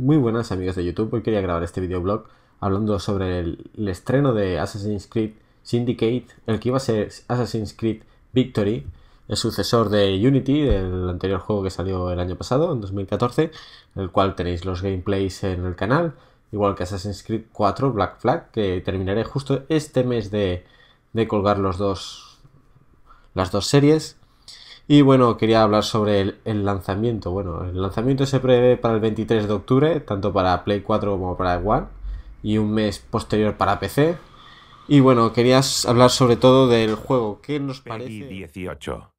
Muy buenas amigos de YouTube, hoy quería grabar este videoblog hablando sobre el, estreno de Assassin's Creed Syndicate, el que iba a ser Assassin's Creed Victory, el sucesor de Unity, del anterior juego que salió el año pasado, en 2014, el cual tenéis los gameplays en el canal, igual que Assassin's Creed 4 Black Flag, que terminaré justo este mes de, colgar los dos, las dos series. Y bueno, quería hablar sobre el, lanzamiento. Bueno, el lanzamiento se prevé para el 23 de octubre, tanto para Play 4 como para One, y un mes posterior para PC. Y bueno, querías hablar sobre todo del juego. ¿Qué nos parece? 18.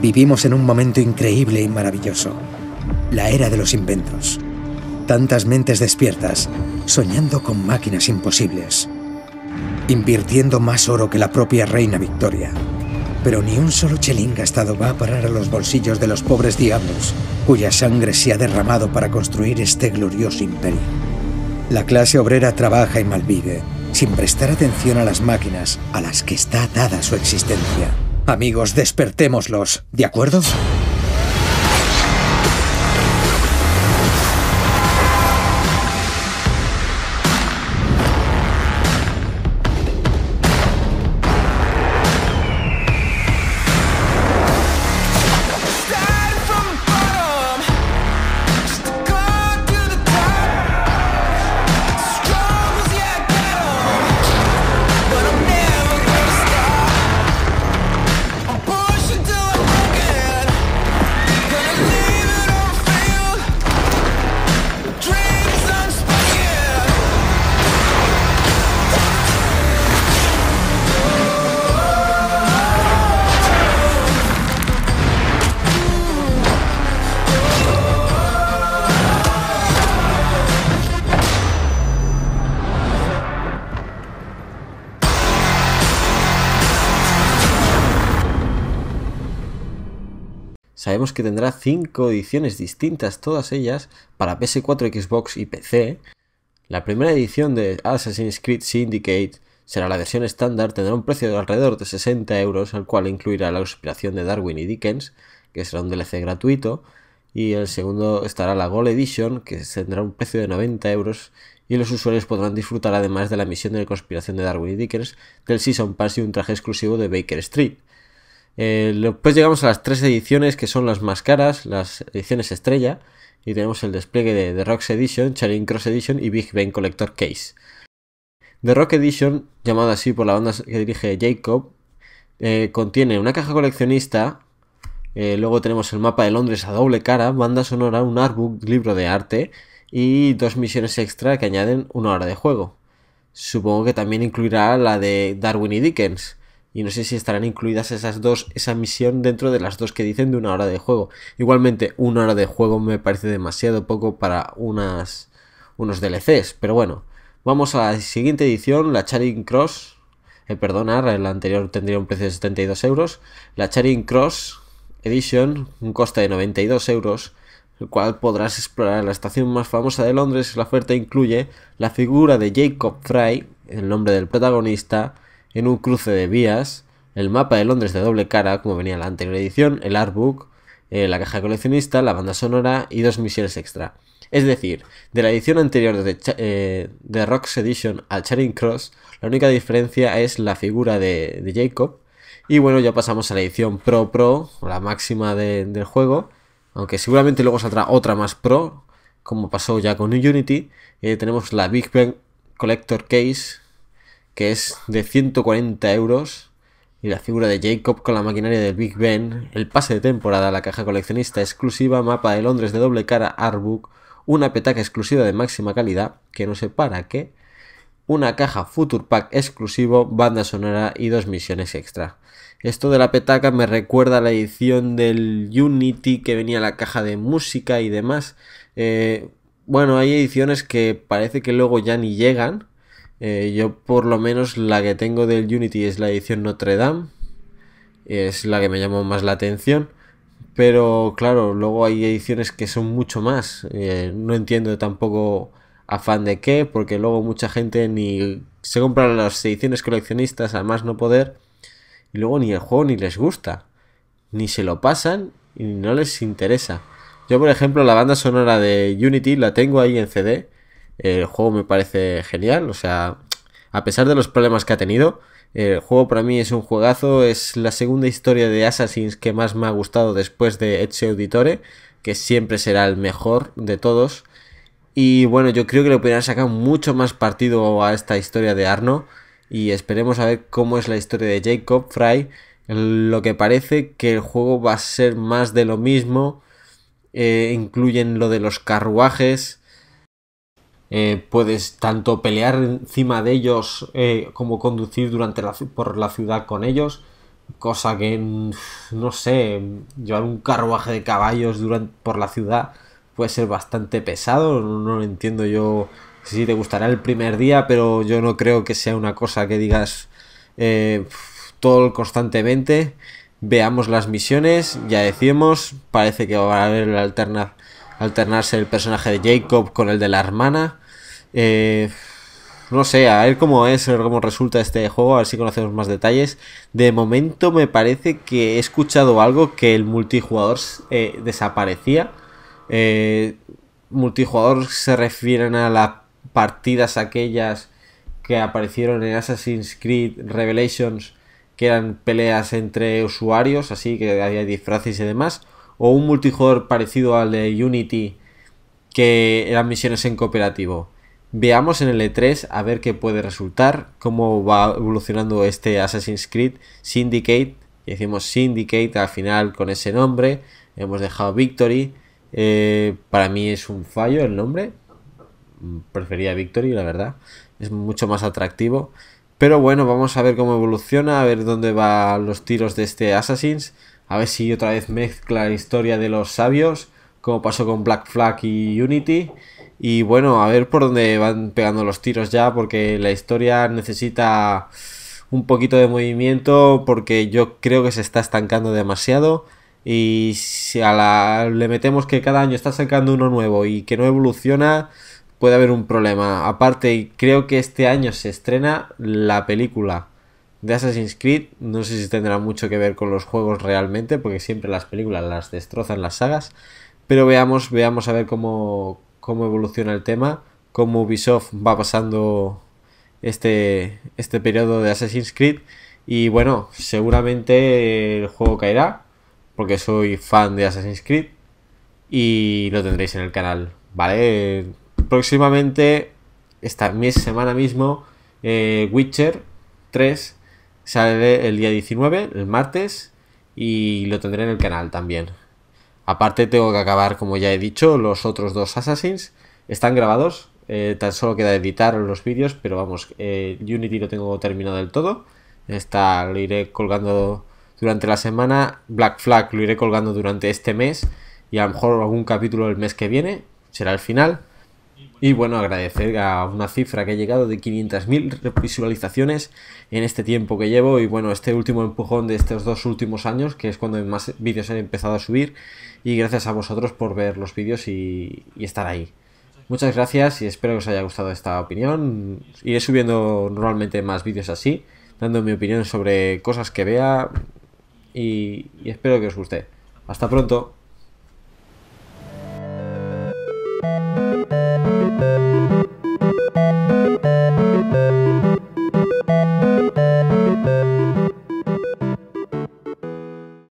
Vivimos en un momento increíble y maravilloso la era de los inventos. Tantas mentes despiertas, soñando con máquinas imposibles, invirtiendo más oro que la propia reina Victoria. Pero ni un solo chelín gastado va a parar a los bolsillos de los pobres diablos, cuya sangre se ha derramado para construir este glorioso imperio. La clase obrera trabaja y malvive, sin prestar atención a las máquinas a las que está atada su existencia. Amigos, despertémoslos, ¿de acuerdo? Sabemos que tendrá 5 ediciones distintas, todas ellas, para PS4, Xbox y PC. La primera edición de Assassin's Creed Syndicate será la versión estándar, tendrá un precio de alrededor de 60 euros, al cual incluirá la conspiración de Darwin y Dickens, que será un DLC gratuito. Y el segundo estará la Gold Edition, que tendrá un precio de 90 euros y los usuarios podrán disfrutar además de la misión de conspiración de Darwin y Dickens, del Season Pass y un traje exclusivo de Baker Street después eh, pues llegamos a las tres ediciones que son las más caras, las ediciones estrella, y tenemos el despliegue de The Rocks Edition, Charing Cross Edition y Big Ben Collector Case. The Rock Edition, llamada así por la banda que dirige Jacob, eh, contiene una caja coleccionista, eh, luego tenemos el mapa de Londres a doble cara, banda sonora, un artbook, libro de arte y dos misiones extra que añaden una hora de juego. Supongo que también incluirá la de Darwin y Dickens. Y no sé si estarán incluidas esas dos, esa misión dentro de las dos que dicen de una hora de juego. Igualmente, una hora de juego me parece demasiado poco para unas, unos DLCs, pero bueno. Vamos a la siguiente edición, la Charing Cross. Eh, perdonar, la anterior tendría un precio de 72 euros. La Charing Cross Edition, un coste de 92 euros, el cual podrás explorar la estación más famosa de Londres. La oferta incluye la figura de Jacob Fry, el nombre del protagonista, en un cruce de vías, el mapa de Londres de doble cara, como venía en la anterior edición, el artbook, eh, la caja coleccionista, la banda sonora y dos misiones extra. Es decir, de la edición anterior eh, de, Rocks Edition al Charing Cross, la única diferencia es la figura de, Jacob. Y bueno, ya pasamos a la edición Pro Pro, la máxima del juego, aunque seguramente luego saldrá otra más Pro, como pasó ya con Unity. Eh, tenemos la Big Bang Collector Case, que es de 140 euros. Y la figura de Jacob con la maquinaria del Big Ben, el pase de temporada, la caja coleccionista exclusiva, mapa de Londres de doble cara, artbook, una petaca exclusiva de máxima calidad, que no sé para qué, una caja Future Pack exclusivo, banda sonora y dos misiones extra. Esto de la petaca me recuerda a la edición del Unity que venía la caja de música y demás. Eh, bueno, hay ediciones que parece que luego ya ni llegan. Eh, yo por lo menos la que tengo del Unity es la edición Notre Dame. Es la que me llamó más la atención. Pero claro, luego hay ediciones que son mucho más. Eh, no entiendo tampoco afán de qué, porque luego mucha gente ni se compran las ediciones coleccionistas a más no poder. Y luego ni el juego ni les gusta. Ni se lo pasan y no les interesa. Yo por ejemplo la banda sonora de Unity la tengo ahí en CD el juego me parece genial, o sea, a pesar de los problemas que ha tenido, el juego para mí es un juegazo, es la segunda historia de Assassins que más me ha gustado después de Edge Auditore, que siempre será el mejor de todos. Y bueno, yo creo que le pudieran sacar mucho más partido a esta historia de Arno y esperemos a ver cómo es la historia de Jacob Fry. Lo que parece que el juego va a ser más de lo mismo, eh, incluyen lo de los carruajes, eh, puedes tanto pelear encima de ellos eh, como conducir durante por la ciudad con ellos. Cosa que, mm, no sé, llevar un carruaje de caballos durante, por la ciudad puede ser bastante pesado. No, lo entiendo yo. Si te gustará el primer día, pero yo no creo que sea una cosa que digas eh, todo constantemente. Veamos las misiones, ya decimos, parece que va a haber la alternativa alternarse el personaje de Jacob con el de la hermana. Eh, no sé, a ver cómo es, cómo resulta este juego, a ver si conocemos más detalles. De momento me parece que he escuchado algo que el multijugador eh, desaparecía. Eh, multijugador se refieren a las partidas aquellas que aparecieron en Assassin's Creed Revelations, que eran peleas entre usuarios, así que había disfraces y demás o un multijugador parecido al de Unity que eran misiones en cooperativo. Veamos en el E3 a ver qué puede resultar, cómo va evolucionando este Assassin's Creed Syndicate. Y decimos Syndicate al final con ese nombre. Hemos dejado Victory. Eh, para mí es un fallo el nombre. Prefería Victory, la verdad. Es mucho más atractivo. Pero bueno, vamos a ver cómo evoluciona, a ver dónde van los tiros de este Assassin's. A ver si otra vez mezcla la historia de los sabios, como pasó con Black Flag y Unity. Y bueno, a ver por dónde van pegando los tiros ya, porque la historia necesita un poquito de movimiento, porque yo creo que se está estancando demasiado. Y si a le metemos que cada año está sacando uno nuevo y que no evoluciona, puede haber un problema. Aparte, creo que este año se estrena la película de Assassin's Creed no sé si tendrá mucho que ver con los juegos realmente, porque siempre las películas las destrozan las sagas, pero veamos, veamos a ver cómo, evoluciona el tema, cómo Ubisoft va pasando este, este periodo de Assassin's Creed y bueno, seguramente el juego caerá, porque soy fan de Assassin's Creed y lo tendréis en el canal, ¿vale? Próximamente, esta semana mismo, eh, Witcher 3 Sale el día 19, el martes, y lo tendré en el canal también. Aparte tengo que acabar, como ya he dicho, los otros dos Assassins. Están grabados, eh, tan solo queda editar los vídeos, pero vamos, eh, Unity lo tengo terminado del todo. Esta lo iré colgando durante la semana, Black Flag lo iré colgando durante este mes y a lo mejor algún capítulo el mes que viene, será el final. Y bueno, agradecer a una cifra que ha llegado de 500.000 visualizaciones en este tiempo que llevo y bueno, este último empujón de estos dos últimos años, que es cuando más vídeos he empezado a subir y gracias a vosotros por ver los vídeos y, estar ahí. Muchas gracias y espero que os haya gustado esta opinión. Iré subiendo normalmente más vídeos así, dando mi opinión sobre cosas que vea y espero que os guste. Hasta pronto.